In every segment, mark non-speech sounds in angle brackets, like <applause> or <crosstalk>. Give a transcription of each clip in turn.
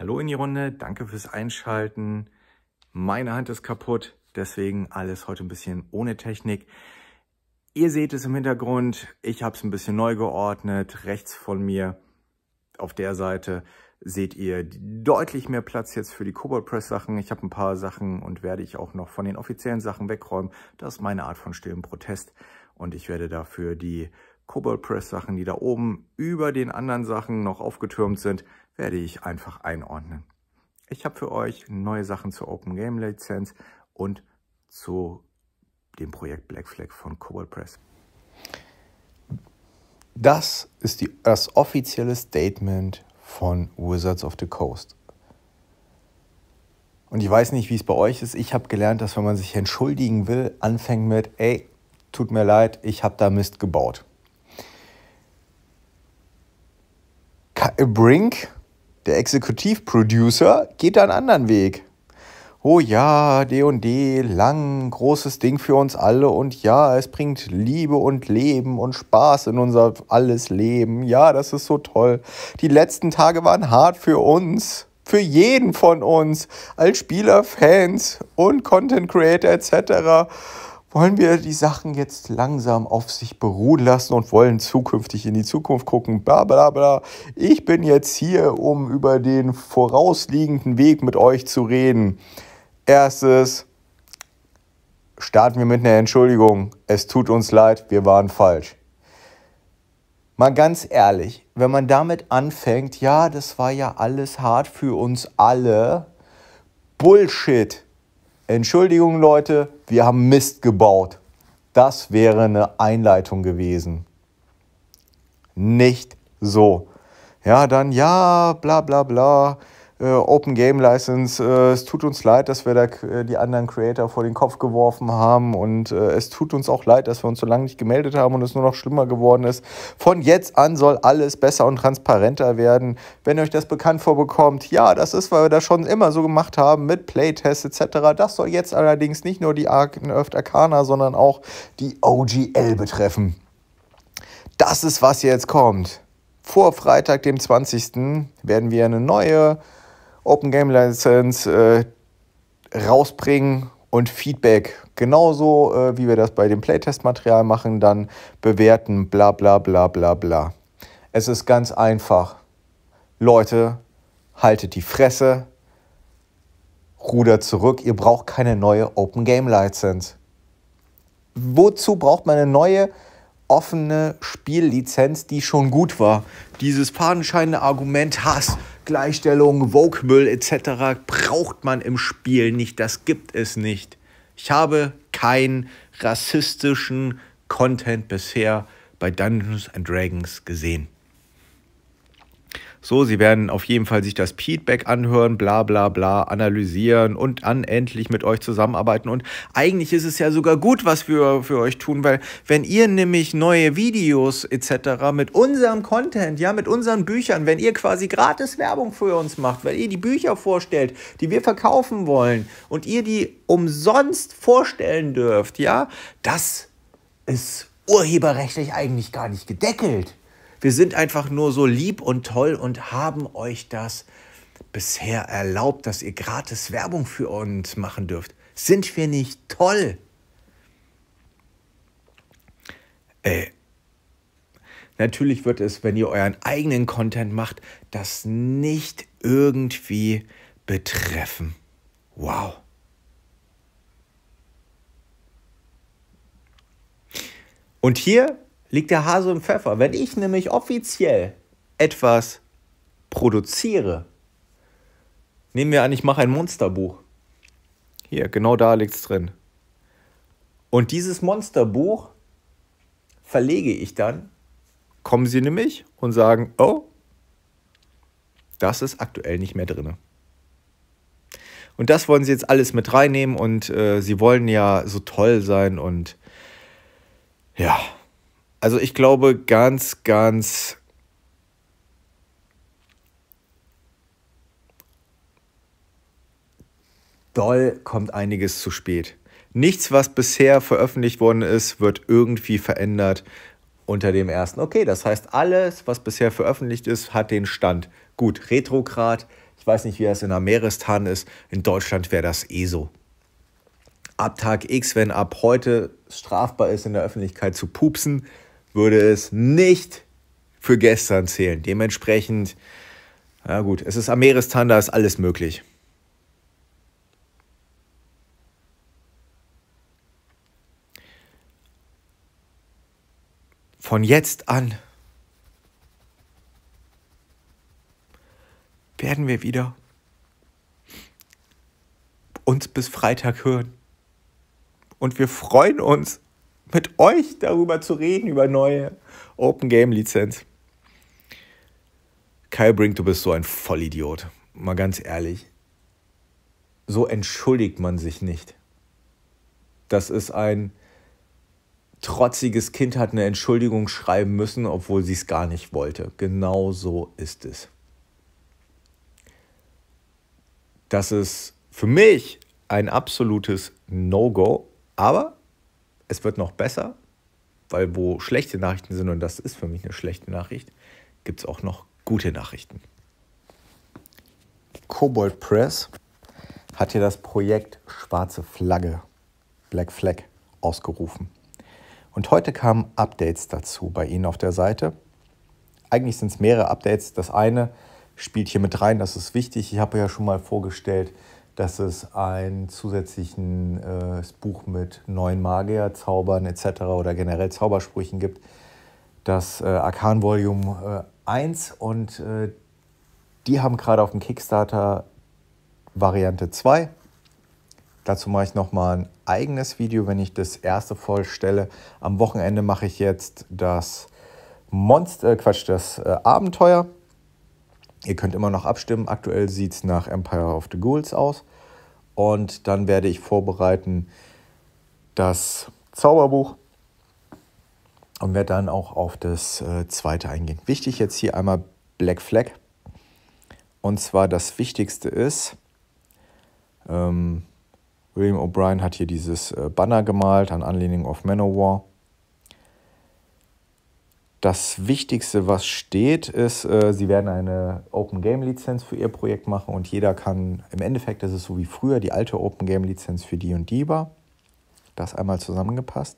Hallo in die Runde, danke fürs Einschalten. Meine Hand ist kaputt, deswegen alles heute ein bisschen ohne Technik. Ihr seht es im Hintergrund, ich habe es ein bisschen neu geordnet. Rechts von mir auf der Seite seht ihr deutlich mehr Platz jetzt für die Cobalt Press Sachen. Ich habe ein paar Sachen und werde ich auch noch von den offiziellen Sachen wegräumen. Das ist meine Art von stillem Protest und ich werde dafür die Cobalt Press Sachen, die da oben über den anderen Sachen noch aufgetürmt sind, werde ich einfach einordnen. Ich habe für euch neue Sachen zur Open Game Lizenz und zu dem Projekt Black Flag von Cobalt Press. Das ist die, das offizielle Statement von Wizards of the Coast. Und ich weiß nicht, wie es bei euch ist. Ich habe gelernt, dass wenn man sich entschuldigen will, anfängt mit, ey, tut mir leid, ich habe da Mist gebaut. Brink der Exekutivproducer geht da einen anderen Weg. Oh ja, D&D, lang, großes Ding für uns alle und ja, es bringt Liebe und Leben und Spaß in unser alles Leben. Ja, das ist so toll. Die letzten Tage waren hart für uns, für jeden von uns, als Spieler, Fans und Content Creator etc wollen wir die Sachen jetzt langsam auf sich beruhen lassen und wollen zukünftig in die Zukunft gucken. Bla bla bla. Ich bin jetzt hier, um über den vorausliegenden Weg mit euch zu reden. Erstes, starten wir mit einer Entschuldigung. Es tut uns leid, wir waren falsch. Mal ganz ehrlich, wenn man damit anfängt, ja, das war ja alles hart für uns alle. Bullshit. Entschuldigung Leute, wir haben Mist gebaut. Das wäre eine Einleitung gewesen. Nicht so. Ja, dann ja, bla bla bla. Äh, Open Game License. Äh, es tut uns leid, dass wir da äh, die anderen Creator vor den Kopf geworfen haben und es tut uns auch leid, dass wir uns so lange nicht gemeldet haben und es nur noch schlimmer geworden ist. Von jetzt an soll alles besser und transparenter werden. Wenn ihr euch das bekannt vorbekommt, ja, das ist, weil wir das schon immer so gemacht haben mit Playtests etc. Das soll jetzt allerdings nicht nur die Earth Arcana, sondern auch die OGL betreffen. Das ist, was jetzt kommt. Vor Freitag, dem 20. werden wir eine neue Open Game License äh, rausbringen und Feedback. Genauso äh, wie wir das bei dem Playtest-Material machen, dann bewerten, bla bla bla bla bla. Es ist ganz einfach. Leute, haltet die Fresse, rudert zurück, ihr braucht keine neue Open Game License. Wozu braucht man eine neue offene Spiellizenz, die schon gut war? Dieses fadenscheinende Argument <laughs> Hass, Gleichstellung, Vogue-Müll etc. braucht man im Spiel nicht. Das gibt es nicht. Ich habe keinen rassistischen Content bisher bei Dungeons and Dragons gesehen. So, sie werden auf jeden Fall sich das Feedback anhören, bla bla bla, analysieren und dann endlich mit euch zusammenarbeiten. Und eigentlich ist es ja sogar gut, was wir für euch tun, weil wenn ihr nämlich neue Videos etc. mit unserem Content, ja, mit unseren Büchern, wenn ihr quasi gratis Werbung für uns macht, weil ihr die Bücher vorstellt, die wir verkaufen wollen und ihr die umsonst vorstellen dürft, ja, das ist urheberrechtlich eigentlich gar nicht gedeckelt. Wir sind einfach nur so lieb und toll und haben euch das bisher erlaubt, dass ihr gratis Werbung für uns machen dürft. Sind wir nicht toll? Äh, natürlich wird es, wenn ihr euren eigenen Content macht, das nicht irgendwie betreffen. Wow. Und hier liegt der Hase im Pfeffer. Wenn ich nämlich offiziell etwas produziere, nehmen wir an, ich mache ein Monsterbuch. Hier, genau da liegt es drin. Und dieses Monsterbuch verlege ich dann, kommen sie nämlich und sagen, oh, das ist aktuell nicht mehr drin. Und das wollen sie jetzt alles mit reinnehmen und äh, sie wollen ja so toll sein und ja, also ich glaube ganz, ganz doll kommt einiges zu spät. Nichts, was bisher veröffentlicht worden ist, wird irgendwie verändert unter dem ersten. Okay, das heißt, alles, was bisher veröffentlicht ist, hat den Stand. Gut, Retrograd, ich weiß nicht, wie das in Ameristan ist, in Deutschland wäre das eh so. Ab Tag X, wenn ab heute strafbar ist, in der Öffentlichkeit zu pupsen, würde es nicht für gestern zählen. Dementsprechend, na gut, es ist am da ist alles möglich. Von jetzt an werden wir wieder uns bis Freitag hören. Und wir freuen uns mit euch darüber zu reden, über neue Open Game Lizenz. Kai Brink, du bist so ein Vollidiot. Mal ganz ehrlich. So entschuldigt man sich nicht. Das ist ein trotziges Kind hat eine Entschuldigung schreiben müssen, obwohl sie es gar nicht wollte. Genau so ist es. Das ist für mich ein absolutes No-Go, aber es wird noch besser, weil wo schlechte Nachrichten sind, und das ist für mich eine schlechte Nachricht, gibt es auch noch gute Nachrichten. Kobold Press hat hier das Projekt Schwarze Flagge, Black Flag, ausgerufen. Und heute kamen Updates dazu bei Ihnen auf der Seite. Eigentlich sind es mehrere Updates. Das eine spielt hier mit rein, das ist wichtig. Ich habe ja schon mal vorgestellt, dass es ein zusätzliches äh, Buch mit neuen Magierzaubern etc. oder generell Zaubersprüchen gibt. Das äh, Arcan Volume äh, 1 und äh, die haben gerade auf dem Kickstarter Variante 2. Dazu mache ich nochmal ein eigenes Video, wenn ich das erste vollstelle. Am Wochenende mache ich jetzt das Monster, äh, Quatsch, das äh, Abenteuer. Ihr könnt immer noch abstimmen. Aktuell sieht es nach Empire of the Ghouls aus. Und dann werde ich vorbereiten das Zauberbuch und werde dann auch auf das äh, zweite eingehen. Wichtig jetzt hier einmal Black Flag. Und zwar das Wichtigste ist, ähm, William O'Brien hat hier dieses äh, Banner gemalt an Anlehnung auf Manowar. Das Wichtigste, was steht, ist, äh, sie werden eine Open Game Lizenz für ihr Projekt machen und jeder kann, im Endeffekt ist es so wie früher, die alte Open Game Lizenz für die und die war. Das einmal zusammengepasst.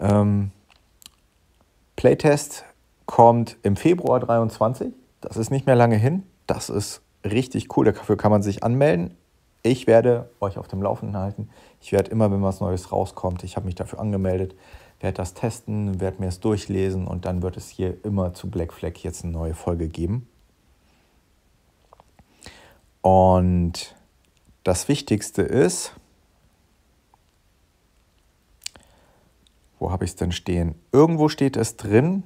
Ähm, Playtest kommt im Februar 23. Das ist nicht mehr lange hin. Das ist richtig cool. Dafür kann man sich anmelden. Ich werde euch auf dem Laufenden halten. Ich werde immer, wenn was Neues rauskommt, ich habe mich dafür angemeldet, werde das testen, werde mir es durchlesen und dann wird es hier immer zu Black Flag jetzt eine neue Folge geben. Und das Wichtigste ist, wo habe ich es denn stehen? Irgendwo steht es drin.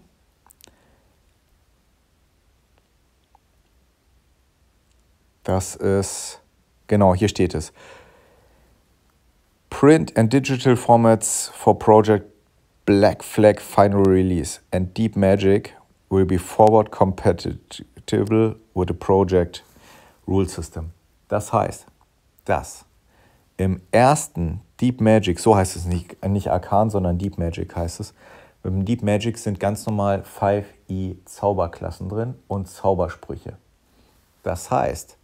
Das ist... Genau, hier steht es. Print and Digital Formats for Project Black Flag Final Release and Deep Magic will be forward compatible with the Project Rule System. Das heißt, dass im ersten Deep Magic, so heißt es nicht, nicht Arkan, sondern Deep Magic heißt es, im Deep Magic sind ganz normal 5i e Zauberklassen drin und Zaubersprüche. Das heißt,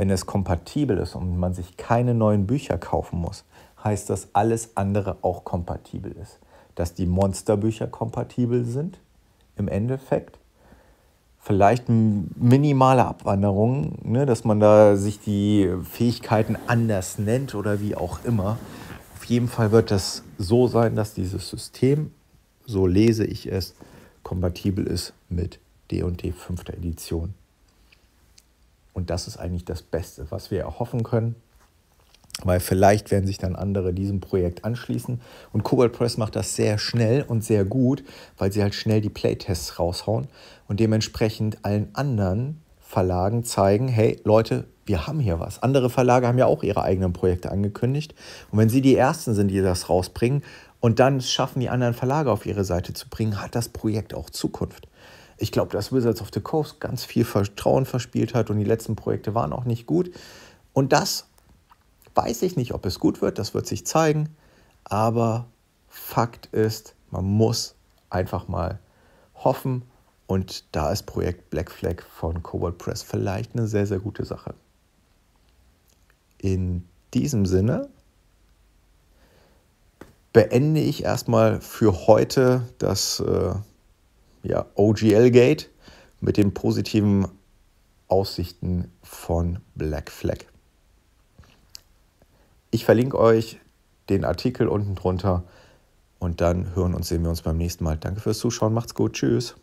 wenn es kompatibel ist und man sich keine neuen Bücher kaufen muss, heißt das, alles andere auch kompatibel ist. Dass die Monsterbücher kompatibel sind, im Endeffekt. Vielleicht minimale Abwanderungen, ne, dass man da sich die Fähigkeiten anders nennt oder wie auch immer. Auf jeden Fall wird das so sein, dass dieses System, so lese ich es, kompatibel ist mit D&D 5. Edition. Und das ist eigentlich das Beste, was wir erhoffen können, weil vielleicht werden sich dann andere diesem Projekt anschließen. Und Cobalt Press macht das sehr schnell und sehr gut, weil sie halt schnell die Playtests raushauen und dementsprechend allen anderen Verlagen zeigen, hey Leute, wir haben hier was. Andere Verlage haben ja auch ihre eigenen Projekte angekündigt. Und wenn sie die Ersten sind, die das rausbringen und dann es schaffen, die anderen Verlage auf ihre Seite zu bringen, hat das Projekt auch Zukunft ich glaube, dass Wizards of the Coast ganz viel Vertrauen verspielt hat und die letzten Projekte waren auch nicht gut. Und das weiß ich nicht, ob es gut wird, das wird sich zeigen. Aber Fakt ist, man muss einfach mal hoffen. Und da ist Projekt Black Flag von Cobalt Press vielleicht eine sehr, sehr gute Sache. In diesem Sinne beende ich erstmal für heute das. Äh, ja, OGL-Gate mit den positiven Aussichten von Black Flag. Ich verlinke euch den Artikel unten drunter und dann hören und sehen wir uns beim nächsten Mal. Danke fürs Zuschauen, macht's gut, tschüss.